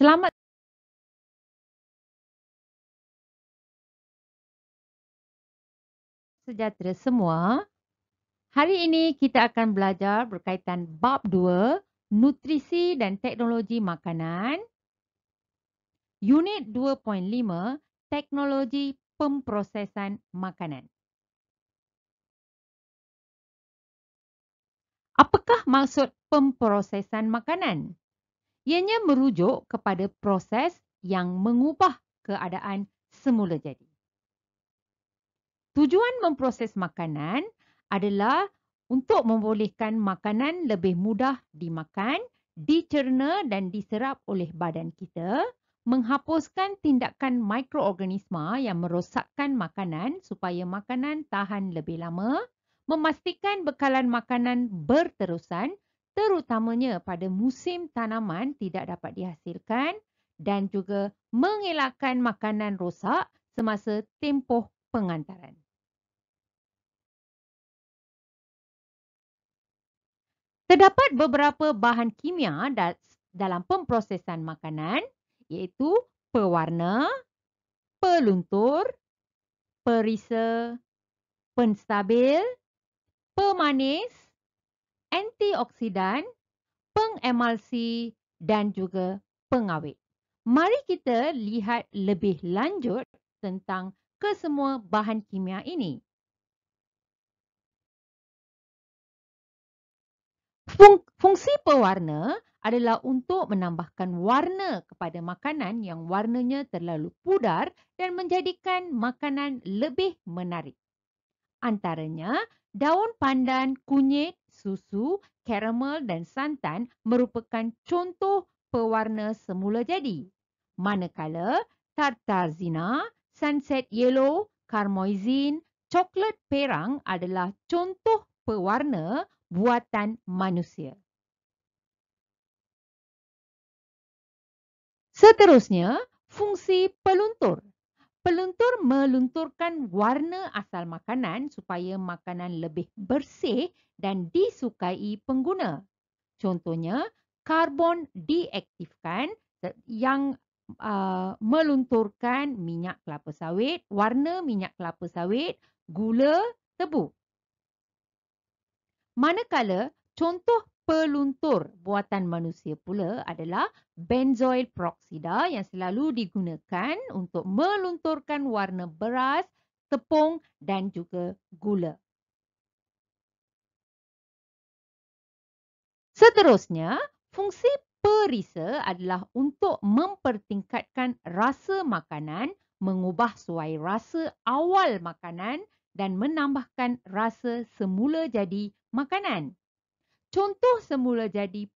Selamat sejahtera semua. Hari ini kita akan belajar berkaitan bab 2, nutrisi dan teknologi makanan. Unit 2.5, teknologi pemprosesan makanan. Apakah maksud pemprosesan makanan? Ianya merujuk kepada proses yang mengubah keadaan semula jadi. Tujuan memproses makanan adalah untuk membolehkan makanan lebih mudah dimakan, dicerna dan diserap oleh badan kita, menghapuskan tindakan mikroorganisma yang merosakkan makanan supaya makanan tahan lebih lama, memastikan bekalan makanan berterusan terutamanya pada musim tanaman tidak dapat dihasilkan dan juga mengelakkan makanan rosak semasa tempoh pengantaran. Terdapat beberapa bahan kimia dalam pemprosesan makanan iaitu pewarna, peluntur, perisa, penstabil, pemanis, antioksidan, pengemalsi dan juga pengawet. Mari kita lihat lebih lanjut tentang kesemua bahan kimia ini. Fungsi pewarna adalah untuk menambahkan warna kepada makanan yang warnanya terlalu pudar dan menjadikan makanan lebih menarik. Antaranya, daun pandan, kunyit, susu, karamel dan santan merupakan contoh pewarna semula jadi. Manakala tartarzina, sunset yellow, karmoizin, coklat perang adalah contoh pewarna buatan manusia. Seterusnya, fungsi peluntur Peluntur melunturkan warna asal makanan supaya makanan lebih bersih dan disukai pengguna. Contohnya, karbon diaktifkan yang uh, melunturkan minyak kelapa sawit, warna minyak kelapa sawit, gula, tebu. Manakala contoh peluntur buatan manusia pula adalah benzoil peroksida yang selalu digunakan untuk melunturkan warna beras, tepung dan juga gula. Seterusnya, fungsi perisa adalah untuk mempertingkatkan rasa makanan, mengubah suai rasa awal makanan dan menambahkan rasa semula jadi makanan. Contoh semula jadi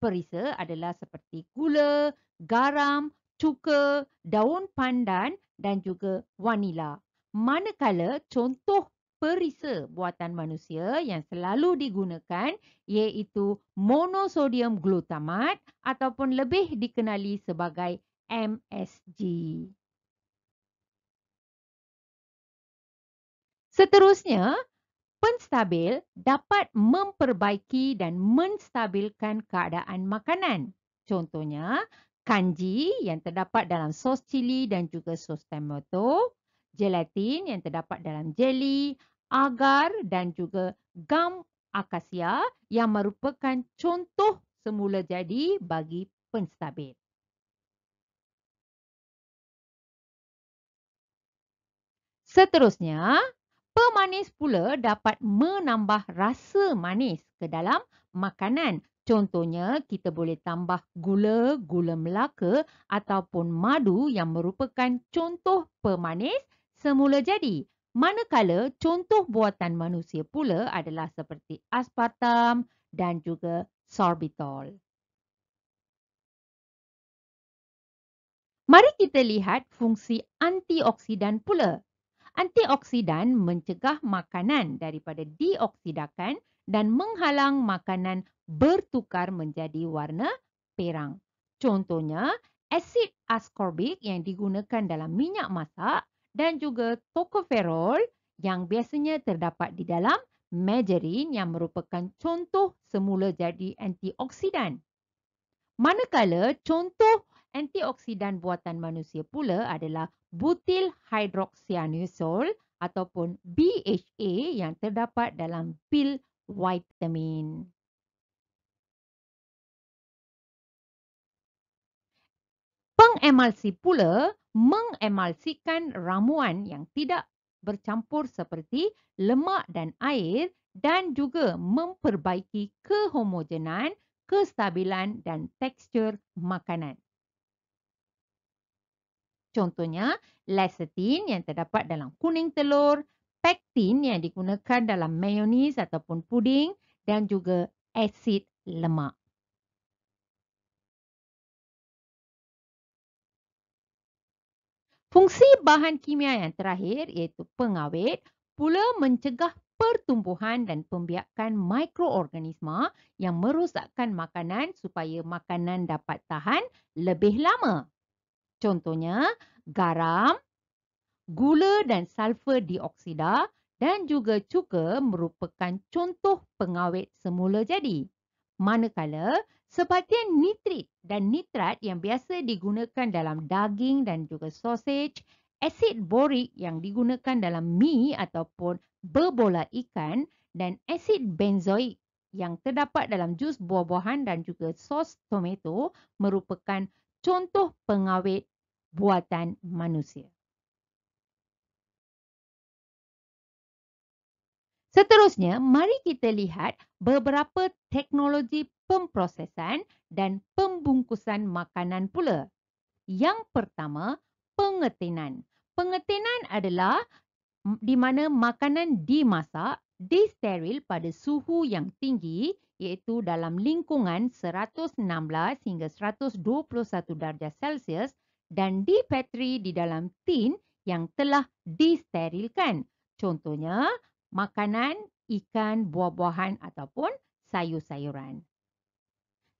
perisa adalah seperti gula, garam, cuka, daun pandan dan juga vanila. Manakala contoh perisa buatan manusia yang selalu digunakan iaitu monosodium glutamat ataupun lebih dikenali sebagai MSG. Seterusnya, penstabil dapat memperbaiki dan menstabilkan keadaan makanan. Contohnya, kanji yang terdapat dalam sos cili dan juga sos tomato, gelatin yang terdapat dalam jeli, agar dan juga gam akasia yang merupakan contoh semula jadi bagi penstabil. Seterusnya, Pemanis pula dapat menambah rasa manis ke dalam makanan. Contohnya, kita boleh tambah gula, gula melaka ataupun madu yang merupakan contoh pemanis semula jadi. Manakala contoh buatan manusia pula adalah seperti aspartam dan juga sorbitol. Mari kita lihat fungsi antioksidan pula Antioksidan mencegah makanan daripada dioksidakan dan menghalang makanan bertukar menjadi warna perang. Contohnya, asid ascorbic yang digunakan dalam minyak masak dan juga tocopherol yang biasanya terdapat di dalam margarin yang merupakan contoh semula jadi antioksidan. Manakala contoh antioksidan buatan manusia pula adalah butil hydroxyanisole ataupun BHA yang terdapat dalam pil vitamin. Pengemalsi pula mengemalsikan ramuan yang tidak bercampur seperti lemak dan air dan juga memperbaiki kehomogenan, kestabilan dan tekstur makanan. Contohnya, lecithin yang terdapat dalam kuning telur, pectin yang digunakan dalam mayonis ataupun puding dan juga asid lemak. Fungsi bahan kimia yang terakhir iaitu pengawet pula mencegah pertumbuhan dan pembiakan mikroorganisma yang merosakkan makanan supaya makanan dapat tahan lebih lama. Contohnya, garam, gula dan sulfur dioksida dan juga cuka merupakan contoh pengawet semula jadi. Manakala, sebahagian nitrit dan nitrat yang biasa digunakan dalam daging dan juga sausage, asid borik yang digunakan dalam mi ataupun berbola ikan dan asid benzoik yang terdapat dalam jus buah-buahan dan juga sos tomato merupakan contoh pengawet buatan manusia. Seterusnya, mari kita lihat beberapa teknologi pemprosesan dan pembungkusan makanan pula. Yang pertama, pengetinan. Pengetinan adalah di mana makanan dimasak, disteril pada suhu yang tinggi iaitu dalam lingkungan 116 hingga 121 darjah Celsius dan di dipetri di dalam tin yang telah disterilkan. Contohnya, makanan, ikan, buah-buahan ataupun sayur-sayuran.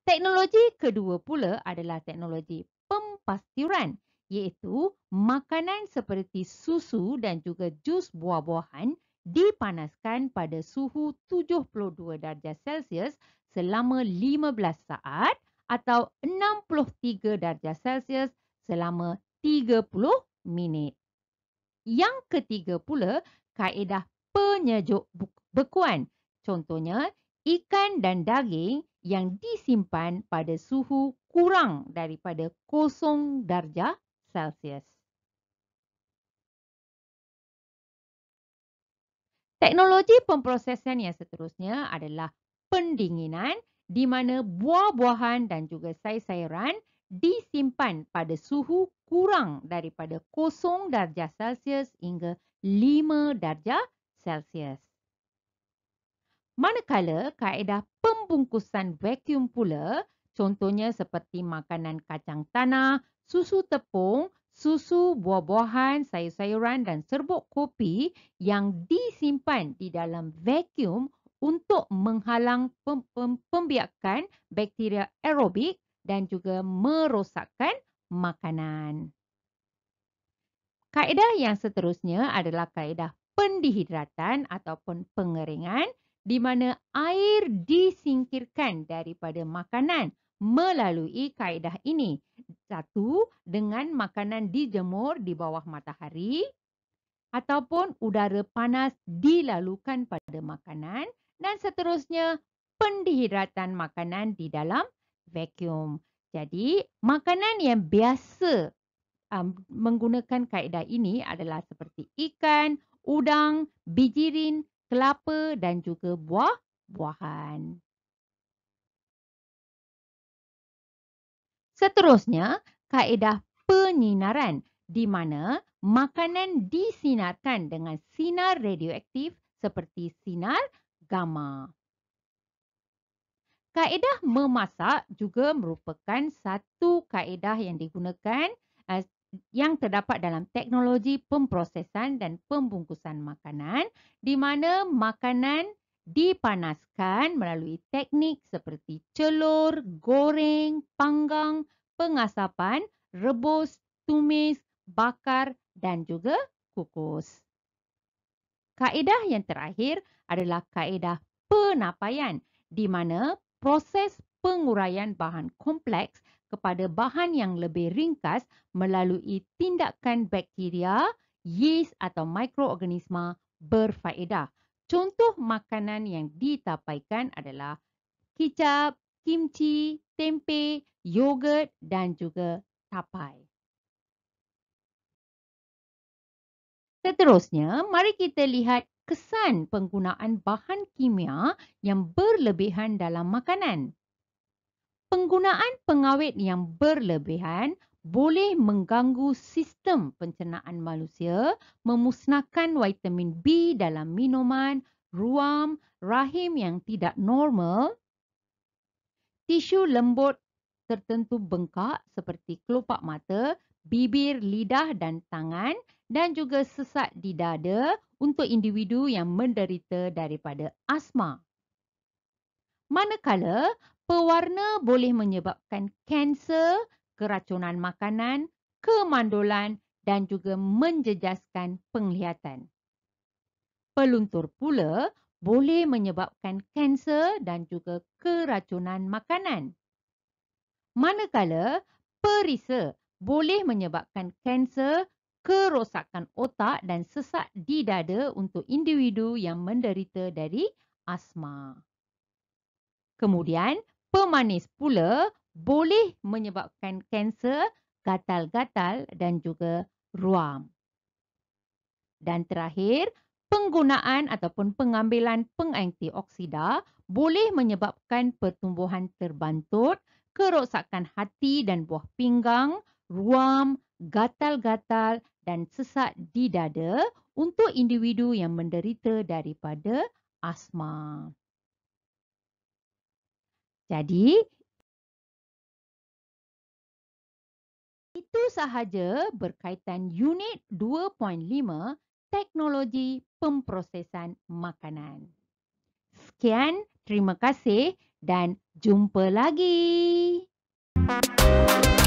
Teknologi kedua pula adalah teknologi pempastiran iaitu makanan seperti susu dan juga jus buah-buahan dipanaskan pada suhu 72 darjah Celsius selama 15 saat atau 63 darjah Celsius selama 30 minit. Yang ketiga pula, kaedah penyejuk bekuan. Contohnya, ikan dan daging yang disimpan pada suhu kurang daripada kosong darjah Celsius. Teknologi pemprosesan yang seterusnya adalah pendinginan di mana buah-buahan dan juga sayur-sayuran disimpan pada suhu kurang daripada 0 darjah Celsius hingga 5 darjah Celsius. Manakala kaedah pembungkusan vakum pula, contohnya seperti makanan kacang tanah, susu tepung, susu buah-buahan, sayur-sayuran dan serbuk kopi yang disimpan di dalam vakum untuk menghalang pembiakan bakteria aerobik dan juga merosakkan makanan. Kaedah yang seterusnya adalah kaedah pendihidratan ataupun pengeringan di mana air disingkirkan daripada makanan melalui kaedah ini. Satu, dengan makanan dijemur di bawah matahari ataupun udara panas dilalukan pada makanan dan seterusnya pendihidratan makanan di dalam vacuum. Jadi, makanan yang biasa um, menggunakan kaedah ini adalah seperti ikan, udang, bijirin, kelapa dan juga buah-buahan. Seterusnya, kaedah penyinaran di mana makanan disinarkan dengan sinar radioaktif seperti sinar gamma. Kaedah memasak juga merupakan satu kaedah yang digunakan eh, yang terdapat dalam teknologi pemprosesan dan pembungkusan makanan di mana makanan dipanaskan melalui teknik seperti celur, goreng, panggang, pengasapan, rebus, tumis, bakar dan juga kukus. Kaedah yang terakhir adalah kaedah penapaian di mana proses penguraian bahan kompleks kepada bahan yang lebih ringkas melalui tindakan bakteria, yeast atau mikroorganisma berfaedah. Contoh makanan yang ditapaikan adalah kicap, kimchi, tempe, yogurt dan juga tapai. Seterusnya, mari kita lihat kesan penggunaan bahan kimia yang berlebihan dalam makanan. Penggunaan pengawet yang berlebihan boleh mengganggu sistem pencernaan manusia, memusnahkan vitamin B dalam minuman, ruam, rahim yang tidak normal, tisu lembut tertentu bengkak seperti kelopak mata, bibir, lidah dan tangan dan juga sesak di dada untuk individu yang menderita daripada asma. Manakala, pewarna boleh menyebabkan kanser, keracunan makanan, kemandulan dan juga menjejaskan penglihatan. Peluntur pula boleh menyebabkan kanser dan juga keracunan makanan. Manakala, perisa boleh menyebabkan kanser, kerosakan otak dan sesak di dada untuk individu yang menderita dari asma. Kemudian, pemanis pula boleh menyebabkan kanser, gatal-gatal dan juga ruam. Dan terakhir, penggunaan ataupun pengambilan pengantioksida boleh menyebabkan pertumbuhan terbantut, kerosakan hati dan buah pinggang, ruam, gatal-gatal dan sesak di dada untuk individu yang menderita daripada asma. Jadi, itu sahaja berkaitan unit 2.5 teknologi pemprosesan makanan. Sekian, terima kasih dan jumpa lagi. Thank you.